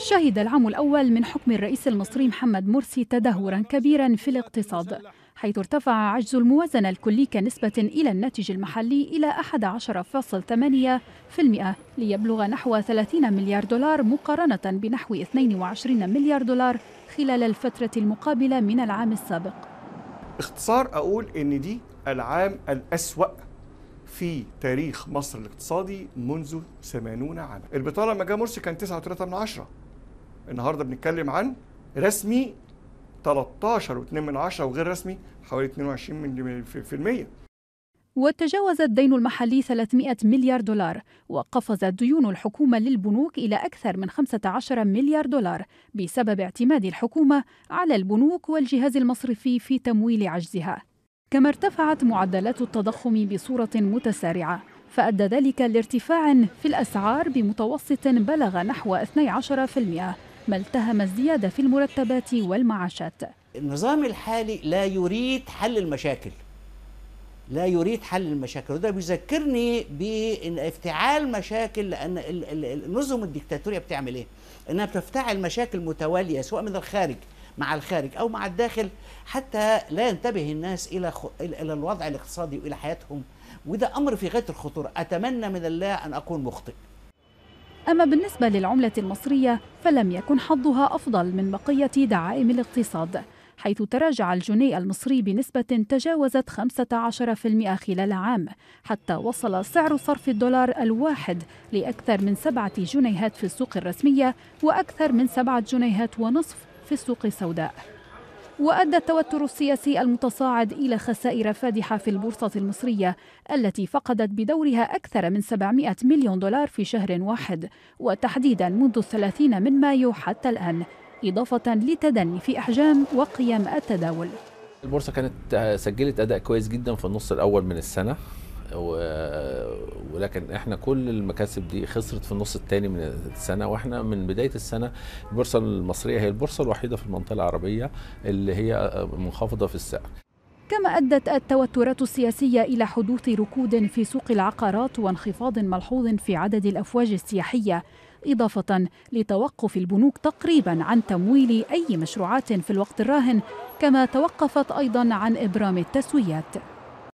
شهد العام الأول من حكم الرئيس المصري محمد مرسي تدهورا كبيرا في الاقتصاد حيث ارتفع عجز الموازنة الكلي كنسبة إلى الناتج المحلي إلى 11.8% ليبلغ نحو 30 مليار دولار مقارنة بنحو 22 مليار دولار خلال الفترة المقابلة من العام السابق اختصار أقول أن دي العام الأسوأ في تاريخ مصر الاقتصادي منذ 80 عاما البطاله لما جاء مرسي كان 9.3 النهارده بنتكلم عن رسمي 13 و2 من 10 وغير رسمي حوالي 22 من في المية وتجاوز الدين المحلي 300 مليار دولار وقفزت ديون الحكومة للبنوك إلى أكثر من 15 مليار دولار بسبب اعتماد الحكومة على البنوك والجهاز المصرفي في تمويل عجزها كما ارتفعت معدلات التضخم بصورة متسارعة فأدى ذلك لارتفاع في الأسعار بمتوسط بلغ نحو 12% ما التهم الزيادة في المرتبات والمعاشات النظام الحالي لا يريد حل المشاكل لا يريد حل المشاكل وده بيذكرني بافتعال مشاكل لان النظم الدكتاتوريه بتعمل ايه؟ انها بتفتعل مشاكل متواليه سواء من الخارج مع الخارج او مع الداخل حتى لا ينتبه الناس الى خ... الى الوضع الاقتصادي والى حياتهم وده امر في غايه الخطوره اتمنى من الله ان اكون مخطئ أما بالنسبة للعملة المصرية فلم يكن حظها أفضل من بقية دعائم الاقتصاد حيث تراجع الجنيه المصري بنسبة تجاوزت 15% خلال عام حتى وصل سعر صرف الدولار الواحد لأكثر من سبعة جنيهات في السوق الرسمية وأكثر من سبعة جنيهات ونصف في السوق السوداء وأدى التوتر السياسي المتصاعد إلى خسائر فادحة في البورصة المصرية التي فقدت بدورها أكثر من 700 مليون دولار في شهر واحد وتحديدا منذ 30 من مايو حتى الآن إضافة لتدني في أحجام وقيم التداول البورصة كانت آه، سجلت أداء كويس جدا في النص الأول من السنة ولكن احنا كل المكاسب دي خسرت في النص الثاني من السنه واحنا من بدايه السنه البورصه المصريه هي البورصه الوحيده في المنطقه العربيه اللي هي منخفضه في السعر كما أدت التوترات السياسية إلى حدوث ركود في سوق العقارات وانخفاض ملحوظ في عدد الأفواج السياحية إضافة لتوقف البنوك تقريبا عن تمويل أي مشروعات في الوقت الراهن كما توقفت أيضا عن إبرام التسويات